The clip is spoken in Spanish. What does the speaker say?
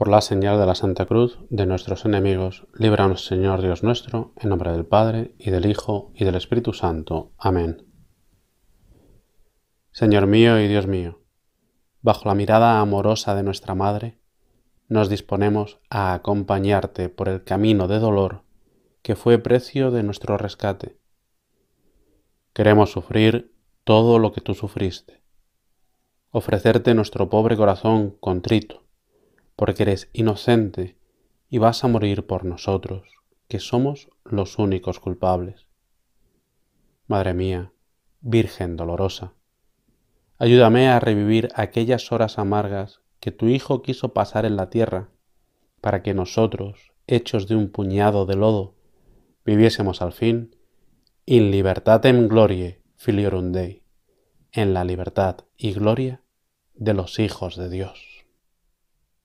Por la señal de la Santa Cruz de nuestros enemigos, líbranos Señor Dios nuestro, en nombre del Padre, y del Hijo, y del Espíritu Santo. Amén. Señor mío y Dios mío, bajo la mirada amorosa de nuestra Madre, nos disponemos a acompañarte por el camino de dolor que fue precio de nuestro rescate. Queremos sufrir todo lo que tú sufriste, ofrecerte nuestro pobre corazón contrito porque eres inocente y vas a morir por nosotros, que somos los únicos culpables. Madre mía, Virgen dolorosa, ayúdame a revivir aquellas horas amargas que tu Hijo quiso pasar en la tierra, para que nosotros, hechos de un puñado de lodo, viviésemos al fin in libertatem glorie filiorum Dei, en la libertad y gloria de los hijos de Dios.